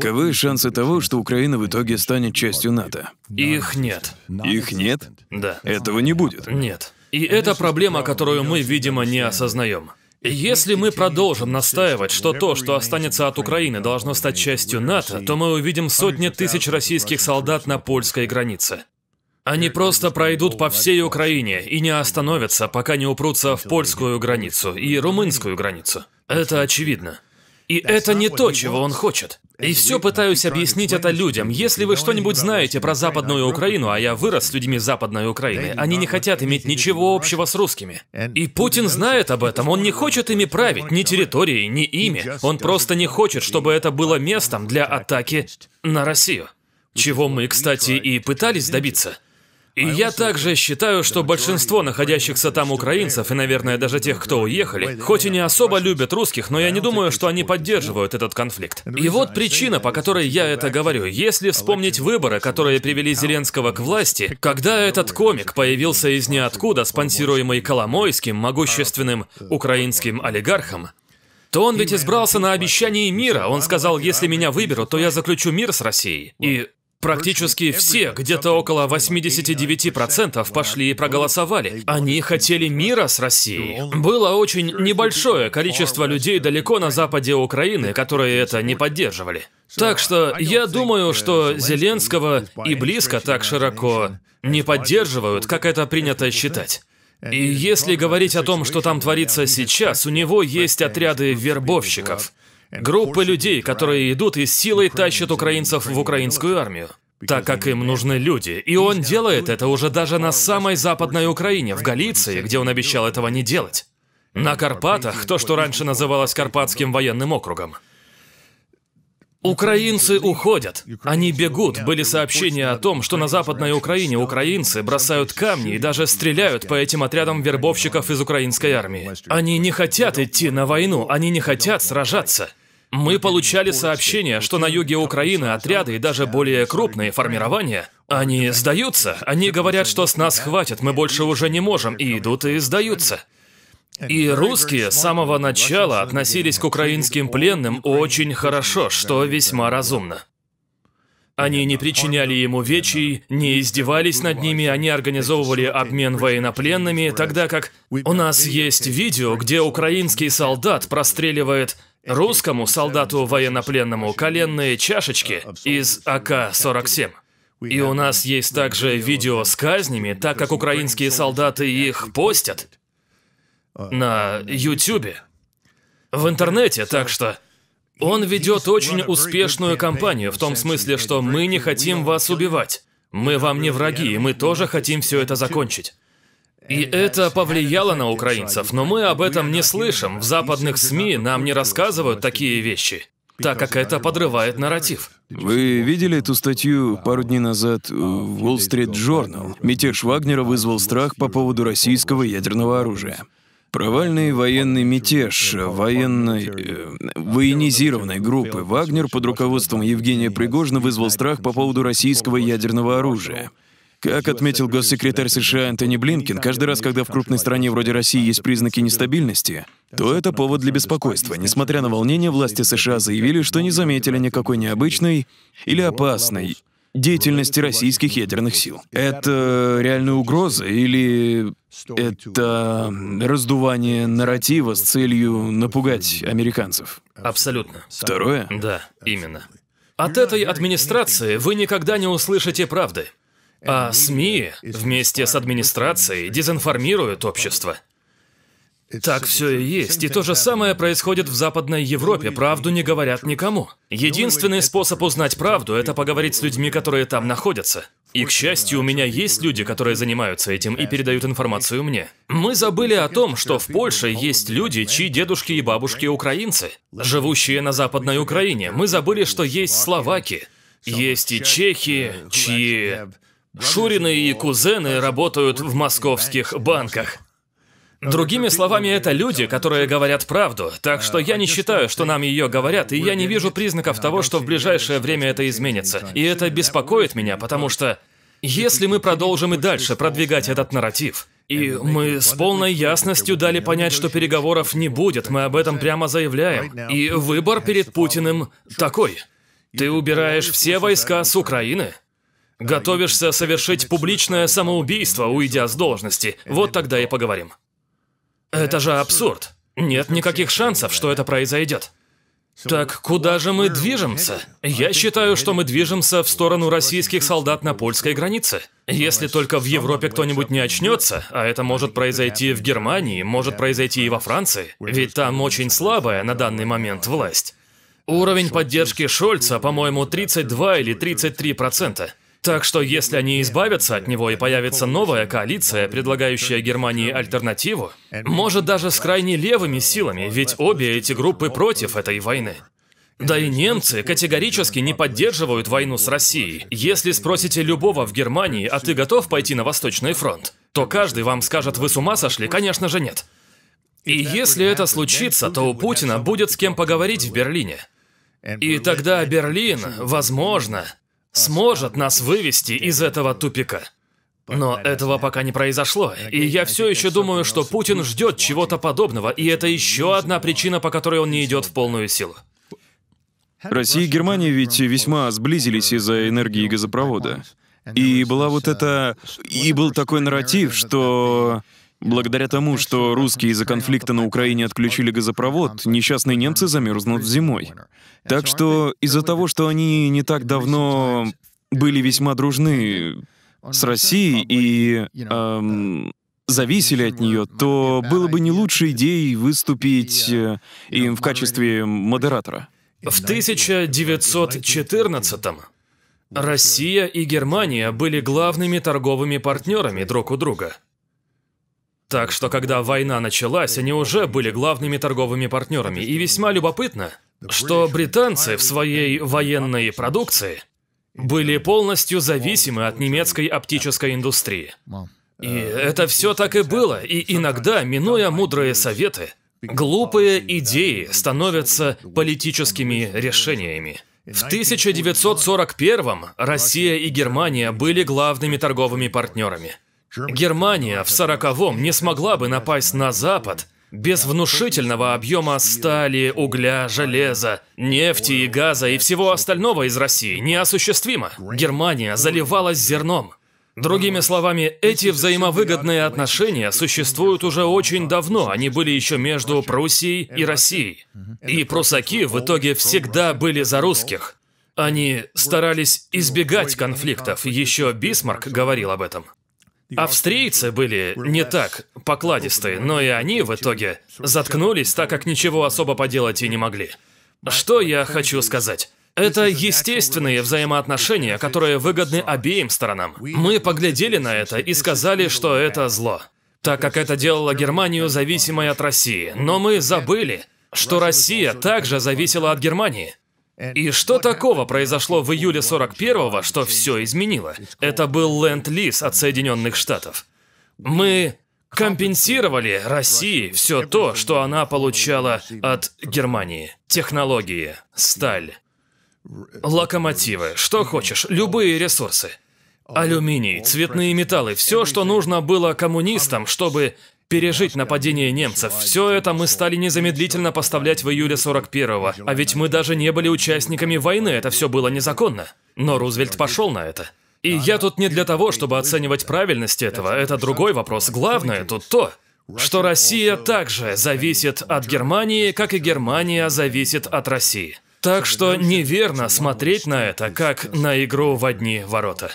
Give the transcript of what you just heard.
Каковы шансы того, что Украина в итоге станет частью НАТО? Их нет. Их нет? Да. Этого не будет? Нет. И это проблема, которую мы, видимо, не осознаем. Если мы продолжим настаивать, что то, что останется от Украины, должно стать частью НАТО, то мы увидим сотни тысяч российских солдат на польской границе. Они просто пройдут по всей Украине и не остановятся, пока не упрутся в польскую границу и румынскую границу. Это очевидно. И это не то, чего он хочет. И все пытаюсь объяснить это людям. Если вы что-нибудь знаете про Западную Украину, а я вырос с людьми Западной Украины, они не хотят иметь ничего общего с русскими. И Путин знает об этом, он не хочет ими править, ни территорией, ни ими. Он просто не хочет, чтобы это было местом для атаки на Россию. Чего мы, кстати, и пытались добиться. И я также считаю, что большинство находящихся там украинцев, и, наверное, даже тех, кто уехали, хоть и не особо любят русских, но я не думаю, что они поддерживают этот конфликт. И вот причина, по которой я это говорю. Если вспомнить выборы, которые привели Зеленского к власти, когда этот комик появился из ниоткуда, спонсируемый Коломойским, могущественным украинским олигархом, то он ведь избрался на обещании мира. Он сказал, если меня выберут, то я заключу мир с Россией. И Практически все, где-то около 89%, пошли и проголосовали. Они хотели мира с Россией. Было очень небольшое количество людей далеко на западе Украины, которые это не поддерживали. Так что я думаю, что Зеленского и близко так широко не поддерживают, как это принято считать. И если говорить о том, что там творится сейчас, у него есть отряды вербовщиков – Группы людей, которые идут и силой тащат украинцев в украинскую армию так как им нужны люди. И он делает это уже даже на самой западной Украине, в Галиции, где он обещал этого не делать. На Карпатах, то, что раньше называлось Карпатским военным округом. Украинцы уходят. Они бегут. Были сообщения о том, что на Западной Украине украинцы бросают камни и даже стреляют по этим отрядам вербовщиков из украинской армии. Они не хотят идти на войну, они не хотят сражаться. Мы получали сообщения, что на юге Украины отряды и даже более крупные формирования, они сдаются, они говорят, что с нас хватит, мы больше уже не можем, и идут и сдаются. И русские с самого начала относились к украинским пленным очень хорошо, что весьма uh, разумно. Они uh, не причиняли ему вечий, не издевались над ними, они организовывали обмен военнопленными, тогда как uh, а у нас есть видео, где украинский солдат простреливает русскому солдату военнопленному коленные чашечки из АК-47. И у нас есть также видео с казнями, так как украинские солдаты их постят на YouTube, в интернете, так что... Он ведет очень успешную кампанию, в том смысле, что мы не хотим вас убивать. Мы вам не враги, и мы тоже хотим все это закончить. И это повлияло на украинцев, но мы об этом не слышим. В западных СМИ нам не рассказывают такие вещи, так как это подрывает нарратив. Вы видели эту статью пару дней назад в Wall Street Journal? Мятеж Вагнера вызвал страх по поводу российского ядерного оружия. Провальный военный мятеж э, военной э, э военизированной группы Вагнер под руководством Евгения Пригожина вызвал страх по поводу российского ядерного оружия. Как отметил госсекретарь США Антони Блинкин, каждый раз, когда в крупной стране вроде России есть признаки нестабильности, то это повод для беспокойства. Несмотря на волнение, власти США заявили, что не заметили никакой необычной или опасной деятельности российских ядерных сил. Это э, реальная угроза или это раздувание нарратива с целью напугать американцев? Абсолютно. Второе? Да, именно. От этой администрации вы никогда не услышите правды. А СМИ вместе с администрацией дезинформируют общество. Так все и есть. И то же самое происходит в Западной Европе. Правду не говорят никому. Единственный способ узнать правду – это поговорить с людьми, которые там находятся. И, к счастью, у меня есть люди, которые занимаются этим и передают информацию мне. Мы забыли о том, что в Польше есть люди, чьи дедушки и бабушки украинцы, живущие на Западной Украине. Мы забыли, что есть словаки, есть и чехи, чьи Шурины и кузены работают в московских банках. А Другими словами, это люди, а которые говорят правду, а, так что я не считаю, что нам ее говорят, и я не вижу признаков того, что в ближайшее время это изменится. И это беспокоит меня, потому что если мы продолжим и дальше продвигать этот нарратив, и мы с полной ясностью дали понять, что переговоров не будет, мы об этом прямо заявляем. И выбор перед Путиным такой. Ты убираешь все войска с Украины, готовишься совершить публичное самоубийство, уйдя с должности. Вот тогда и поговорим. Это же абсурд. Нет никаких шансов, что это произойдет. Так куда же мы движемся? Я считаю, что мы движемся в сторону российских солдат на польской границе. Если только в Европе кто-нибудь не очнется, а это может произойти в Германии, может произойти и во Франции, ведь там очень слабая на данный момент власть. Уровень поддержки Шольца, по-моему, 32 или 33 процента. Так что если они избавятся от него и появится новая коалиция, предлагающая Германии альтернативу, может даже с крайне левыми силами, ведь обе эти группы против этой войны. Да и немцы категорически не поддерживают войну с Россией. Если спросите любого в Германии, а ты готов пойти на Восточный фронт, то каждый вам скажет, вы с ума сошли? Конечно же нет. И если это случится, то у Путина будет с кем поговорить в Берлине. И тогда Берлин, возможно, сможет нас вывести из этого тупика. Но этого пока не произошло, и я все еще думаю, что Путин ждет чего-то подобного, и это еще одна причина, по которой он не идет в полную силу. Россия и Германия ведь весьма сблизились из-за энергии газопровода. И была вот это, И был такой нарратив, что... Благодаря тому, что русские из-за конфликта на Украине отключили газопровод, несчастные немцы замерзнут зимой. Так что из-за того, что они не так давно uh, были весьма дружны с Россией и эм, зависели от нее, то было бы не лучшей идеей выступить uh, э, им в качестве модератора. В 1914-м Россия и Германия были главными торговыми партнерами друг у друга. Так что, когда война началась, они уже были главными торговыми партнерами. И весьма любопытно, что британцы в своей военной продукции были полностью зависимы от немецкой оптической индустрии. И это все так и было, и иногда, минуя мудрые советы, глупые идеи становятся политическими решениями. В 1941 м Россия и Германия были главными торговыми партнерами. Германия в 40-м не смогла бы напасть на Запад, без внушительного объема стали, угля, железа, нефти и газа и всего остального из России неосуществимо. Германия заливалась зерном. Другими словами, эти взаимовыгодные отношения существуют уже очень давно, они были еще между Пруссией и Россией. И прусаки в итоге всегда были за русских. Они старались избегать конфликтов, еще Бисмарк говорил об этом. Австрийцы были не так покладистые, но и они в итоге заткнулись, так как ничего особо поделать и не могли. Что я хочу сказать? Это естественные взаимоотношения, которые выгодны обеим сторонам. Мы поглядели на это и сказали, что это зло, так как это делало Германию зависимой от России. Но мы забыли, что Россия также зависела от Германии. И что такого произошло в июле 41-го, что все изменило? Это был ленд-лиз от Соединенных Штатов. Мы компенсировали России все то, что она получала от Германии. Технологии, сталь, локомотивы, что хочешь, любые ресурсы. Алюминий, цветные металлы, все, что нужно было коммунистам, чтобы пережить нападение немцев. Все это мы стали незамедлительно поставлять в июле 41-го. А ведь мы даже не были участниками войны, это все было незаконно. Но Рузвельт пошел на это. И я тут не для того, чтобы оценивать правильность этого, это другой вопрос. Главное тут то, что Россия также зависит от Германии, как и Германия зависит от России. Так что неверно смотреть на это, как на игру в одни ворота.